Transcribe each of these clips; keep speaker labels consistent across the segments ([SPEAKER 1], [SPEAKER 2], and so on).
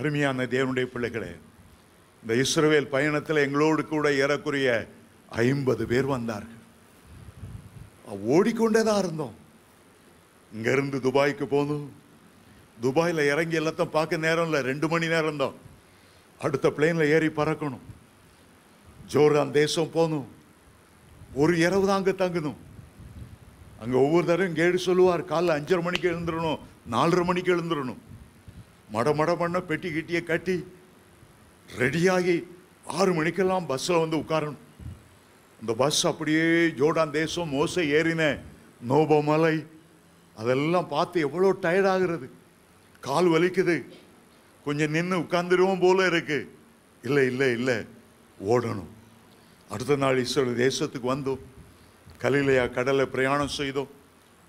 [SPEAKER 1] அருமையான தேவனுடைய பிள்ளைகளே இந்த இஸ்ரவேல் பயணத்தில் எங்களோடு கூட ஏறக்குரிய ஐம்பது பேர் வந்தார்கள் ஓடிக்கொண்டே தான் இருந்தோம் இங்கேருந்து துபாய்க்கு போகணும் துபாயில் இறங்கி எல்லாத்தையும் பார்க்க நேரம் இல்லை ரெண்டு மணி நேரம் தான் அடுத்த பிளேனில் ஏறி பறக்கணும் ஜோர்தான் தேசம் போகணும் ஒரு இரவு தான் அங்கே தங்கணும் அங்கே ஒவ்வொரு தடவையும் கேடு சொல்லுவார் காலைல அஞ்சரை மணிக்கு எழுந்துடணும் நாலரை மணிக்கு எழுந்துடணும் மடமட பண்ண பெட்டி கிட்டியை கட்டி ரெடியாகி ஆறு மணிக்கெல்லாம் பஸ்ஸில் வந்து உட்காரணும் இந்த பஸ் அப்படியே ஜோடான் தேசம் மோசை ஏறின நோபமலை அதெல்லாம் பார்த்து எவ்வளோ டயர்டாகிறது கால் வலிக்குது கொஞ்சம் நின்று உட்காந்துருவோம் போல இருக்குது இல்லை இல்லை இல்லை ஓடணும் அடுத்த நாள் இஸ்ரோ தேசத்துக்கு வந்தோம் கலிலையா கடலை பிரயாணம் செய்தோம்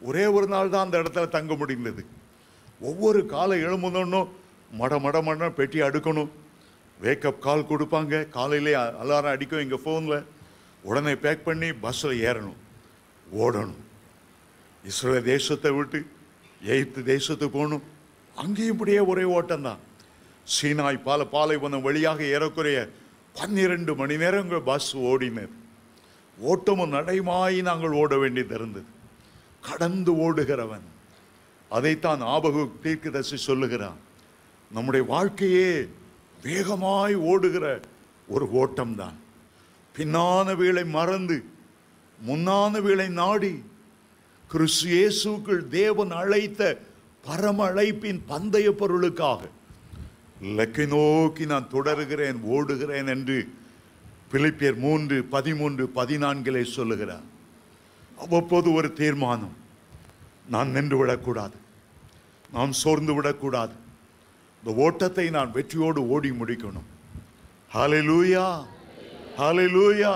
[SPEAKER 1] ஒரே ஒரு நாள் தான் அந்த இடத்துல தங்க முடிந்தது ஒவ்வொரு காலை எழும்புனோன்னும் மட மட மட பெட்டி அடுக்கணும் வேக்கப் கால் கொடுப்பாங்க காலையிலே அலாரம் அடிக்கும் எங்கள் ஃபோனில் உடனே பேக் பண்ணி பஸ்ஸில் ஏறணும் ஓடணும் இஸ்ரேல் தேசத்தை விட்டு எயித்து தேசத்துக்கு போகணும் அங்கேயும் இப்படியே ஒரே ஓட்டம் தான் சீனாய் பால பாலைவனம் வழியாக ஏறக்குறைய பன்னிரெண்டு மணி நேரம் எங்கள் பஸ் ஓடினர் ஓட்டமும் நடைமாய் நாங்கள் ஓட வேண்டியது இருந்தது கடந்து ஓடுகிறவன் அதைத்தான் ஆபகு தீர்க்கதரிசி சொல்லுகிறான் நம்முடைய வாழ்க்கையே வேகமாய் ஓடுகிற ஒரு ஓட்டம்தான் பின்னான வேளை மறந்து முன்னான வேளை நாடி கிறிஸ்து இயேசுக்குள் தேவன் அழைத்த பரம அழைப்பின் பந்தய பொருளுக்காக இலக்கை நோக்கி நான் தொடருகிறேன் ஓடுகிறேன் என்று பிலிப்பியர் மூன்று பதிமூன்று பதினான்கிலே சொல்லுகிறார் அவ்வப்போது ஒரு தீர்மானம் நான் நின்று விடக்கூடாது நான் சோர்ந்து விடக்கூடாது இந்த ஓட்டத்தை நான் வெற்றியோடு ஓடி முடிக்கணும் ஹாலை லூயா ஹாலை லூயா